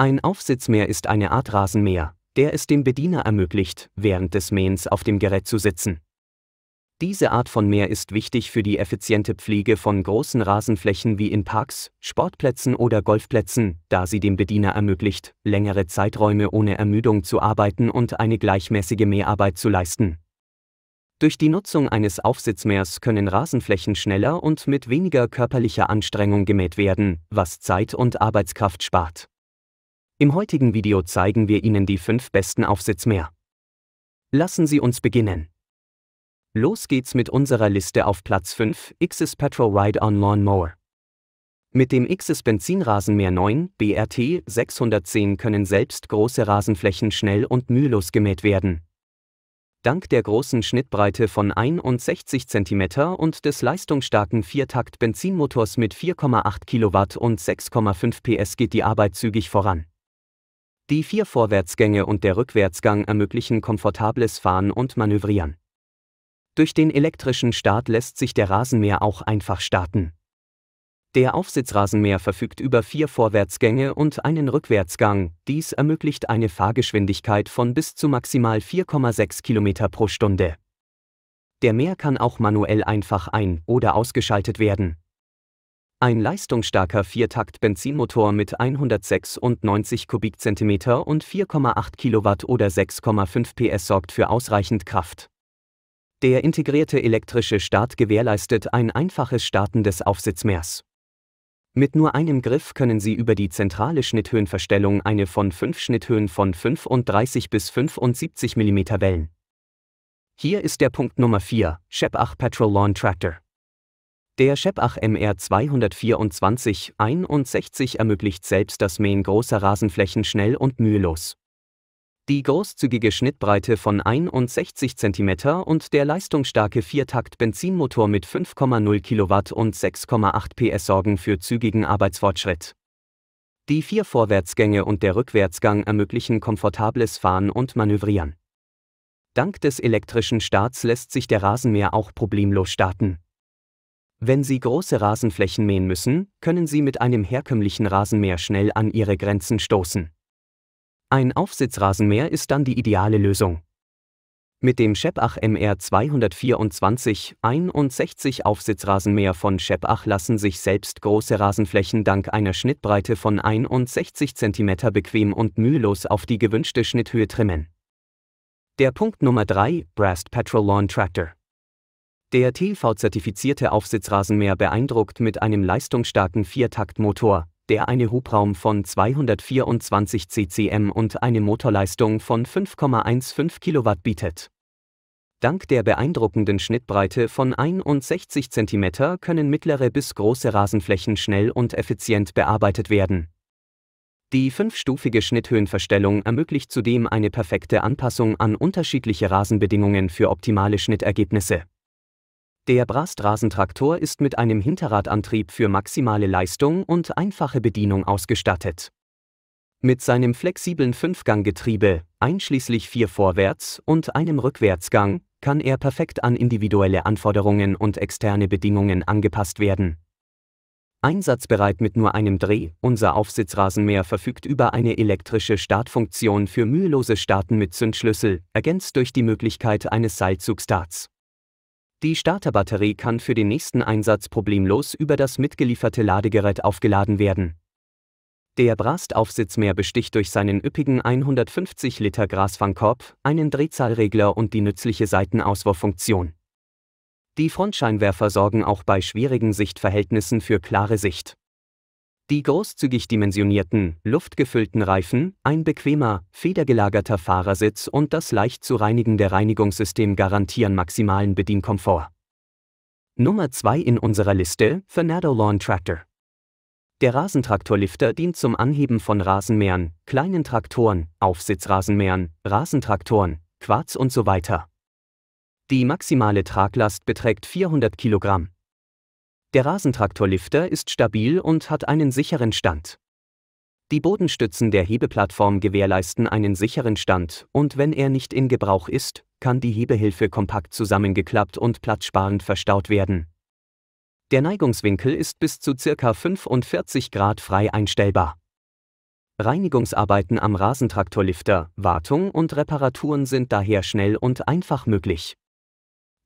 Ein Aufsitzmäher ist eine Art Rasenmäher, der es dem Bediener ermöglicht, während des Mähens auf dem Gerät zu sitzen. Diese Art von Mäher ist wichtig für die effiziente Pflege von großen Rasenflächen wie in Parks, Sportplätzen oder Golfplätzen, da sie dem Bediener ermöglicht, längere Zeiträume ohne Ermüdung zu arbeiten und eine gleichmäßige Mäharbeit zu leisten. Durch die Nutzung eines Aufsitzmähers können Rasenflächen schneller und mit weniger körperlicher Anstrengung gemäht werden, was Zeit und Arbeitskraft spart. Im heutigen Video zeigen wir Ihnen die 5 besten Aufsitzmeer. Lassen Sie uns beginnen. Los geht's mit unserer Liste auf Platz 5, X's Petrol Ride on Lawn Mower. Mit dem X's Benzinrasenmäher 9 BRT 610 können selbst große Rasenflächen schnell und mühelos gemäht werden. Dank der großen Schnittbreite von 61 cm und des leistungsstarken Viertakt-Benzinmotors mit 4,8 kW und 6,5 PS geht die Arbeit zügig voran. Die vier Vorwärtsgänge und der Rückwärtsgang ermöglichen komfortables Fahren und Manövrieren. Durch den elektrischen Start lässt sich der Rasenmäher auch einfach starten. Der Aufsitzrasenmäher verfügt über vier Vorwärtsgänge und einen Rückwärtsgang, dies ermöglicht eine Fahrgeschwindigkeit von bis zu maximal 4,6 km pro Stunde. Der Mäher kann auch manuell einfach ein- oder ausgeschaltet werden, ein leistungsstarker Viertakt-Benzinmotor mit 196 Kubikzentimeter und 4,8 Kilowatt oder 6,5 PS sorgt für ausreichend Kraft. Der integrierte elektrische Start gewährleistet ein einfaches Starten des Aufsitzmeers. Mit nur einem Griff können Sie über die zentrale Schnitthöhenverstellung eine von fünf Schnitthöhen von 35 bis 75 mm wählen. Hier ist der Punkt Nummer 4, Shep 8 Petrol Lawn Tractor. Der Shepach MR 224-61 ermöglicht selbst das Mähen großer Rasenflächen schnell und mühelos. Die großzügige Schnittbreite von 61 cm und der leistungsstarke Viertakt-Benzinmotor mit 5,0 kW und 6,8 PS sorgen für zügigen Arbeitsfortschritt. Die vier Vorwärtsgänge und der Rückwärtsgang ermöglichen komfortables Fahren und Manövrieren. Dank des elektrischen Starts lässt sich der Rasenmäher auch problemlos starten. Wenn Sie große Rasenflächen mähen müssen, können Sie mit einem herkömmlichen Rasenmäher schnell an Ihre Grenzen stoßen. Ein Aufsitzrasenmäher ist dann die ideale Lösung. Mit dem Scheppach MR 224 61 Aufsitzrasenmäher von Scheppach lassen sich selbst große Rasenflächen dank einer Schnittbreite von 61 cm bequem und mühelos auf die gewünschte Schnitthöhe trimmen. Der Punkt Nummer 3, Brast Petrol Lawn Tractor. Der tv zertifizierte Aufsitzrasenmäher beeindruckt mit einem leistungsstarken Viertaktmotor, der eine Hubraum von 224 ccm und eine Motorleistung von 5,15 kW bietet. Dank der beeindruckenden Schnittbreite von 61 cm können mittlere bis große Rasenflächen schnell und effizient bearbeitet werden. Die fünfstufige Schnitthöhenverstellung ermöglicht zudem eine perfekte Anpassung an unterschiedliche Rasenbedingungen für optimale Schnittergebnisse. Der Brastrasentraktor ist mit einem Hinterradantrieb für maximale Leistung und einfache Bedienung ausgestattet. Mit seinem flexiblen Fünfganggetriebe, einschließlich vier Vorwärts- und einem Rückwärtsgang, kann er perfekt an individuelle Anforderungen und externe Bedingungen angepasst werden. Einsatzbereit mit nur einem Dreh, unser Aufsitzrasenmäher verfügt über eine elektrische Startfunktion für mühelose Starten mit Zündschlüssel, ergänzt durch die Möglichkeit eines Seilzugstarts. Die Starterbatterie kann für den nächsten Einsatz problemlos über das mitgelieferte Ladegerät aufgeladen werden. Der Brast-Aufsitzmeer besticht durch seinen üppigen 150 Liter Grasfangkorb, einen Drehzahlregler und die nützliche Seitenauswurffunktion. Die Frontscheinwerfer sorgen auch bei schwierigen Sichtverhältnissen für klare Sicht. Die großzügig dimensionierten, luftgefüllten Reifen, ein bequemer, federgelagerter Fahrersitz und das leicht zu reinigende Reinigungssystem garantieren maximalen Bedienkomfort. Nummer 2 in unserer Liste, Fernando Lawn Tractor. Der Rasentraktorlifter dient zum Anheben von Rasenmähern, kleinen Traktoren, Aufsitzrasenmähern, Rasentraktoren, Quarz und so weiter. Die maximale Traglast beträgt 400 Kilogramm. Der Rasentraktorlifter ist stabil und hat einen sicheren Stand. Die Bodenstützen der Hebeplattform gewährleisten einen sicheren Stand und wenn er nicht in Gebrauch ist, kann die Hebehilfe kompakt zusammengeklappt und platzsparend verstaut werden. Der Neigungswinkel ist bis zu ca. 45 Grad frei einstellbar. Reinigungsarbeiten am Rasentraktorlifter, Wartung und Reparaturen sind daher schnell und einfach möglich.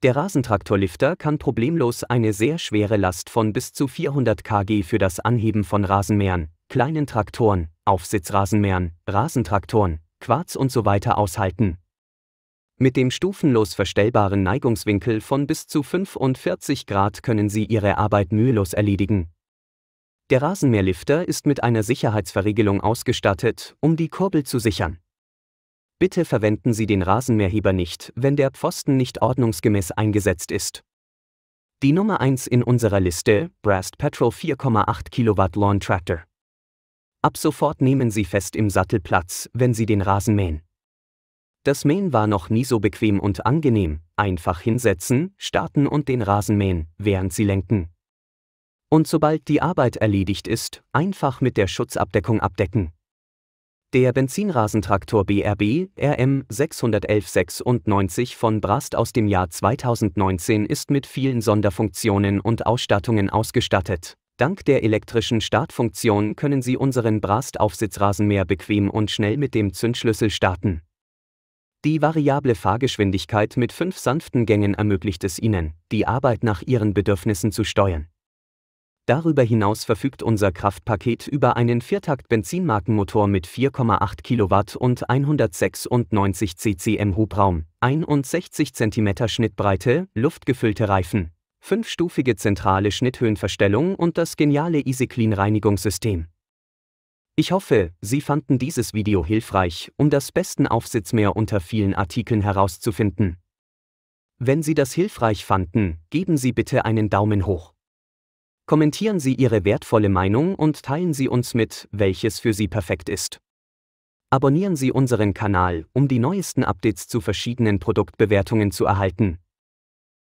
Der Rasentraktorlifter kann problemlos eine sehr schwere Last von bis zu 400 kg für das Anheben von Rasenmähern, kleinen Traktoren, Aufsitzrasenmähern, Rasentraktoren, Quarz und so weiter aushalten. Mit dem stufenlos verstellbaren Neigungswinkel von bis zu 45 Grad können Sie Ihre Arbeit mühelos erledigen. Der Rasenmäherlifter ist mit einer Sicherheitsverriegelung ausgestattet, um die Kurbel zu sichern. Bitte verwenden Sie den Rasenmäherheber nicht, wenn der Pfosten nicht ordnungsgemäß eingesetzt ist. Die Nummer 1 in unserer Liste, Brast Petrol 4,8 Kilowatt Lawn Tractor. Ab sofort nehmen Sie fest im Sattel Platz, wenn Sie den Rasen mähen. Das Mähen war noch nie so bequem und angenehm, einfach hinsetzen, starten und den Rasen mähen, während Sie lenken. Und sobald die Arbeit erledigt ist, einfach mit der Schutzabdeckung abdecken. Der Benzinrasentraktor BRB RM 61196 von Brast aus dem Jahr 2019 ist mit vielen Sonderfunktionen und Ausstattungen ausgestattet. Dank der elektrischen Startfunktion können Sie unseren Brast-Aufsitzrasenmäher bequem und schnell mit dem Zündschlüssel starten. Die variable Fahrgeschwindigkeit mit fünf sanften Gängen ermöglicht es Ihnen, die Arbeit nach Ihren Bedürfnissen zu steuern. Darüber hinaus verfügt unser Kraftpaket über einen Viertakt-Benzinmarkenmotor mit 4,8 Kilowatt und 196 ccm Hubraum, 61 cm Schnittbreite, luftgefüllte Reifen, fünfstufige zentrale Schnitthöhenverstellung und das geniale EasyClean-Reinigungssystem. Ich hoffe, Sie fanden dieses Video hilfreich, um das besten Aufsitzmeer unter vielen Artikeln herauszufinden. Wenn Sie das hilfreich fanden, geben Sie bitte einen Daumen hoch. Kommentieren Sie Ihre wertvolle Meinung und teilen Sie uns mit, welches für Sie perfekt ist. Abonnieren Sie unseren Kanal, um die neuesten Updates zu verschiedenen Produktbewertungen zu erhalten.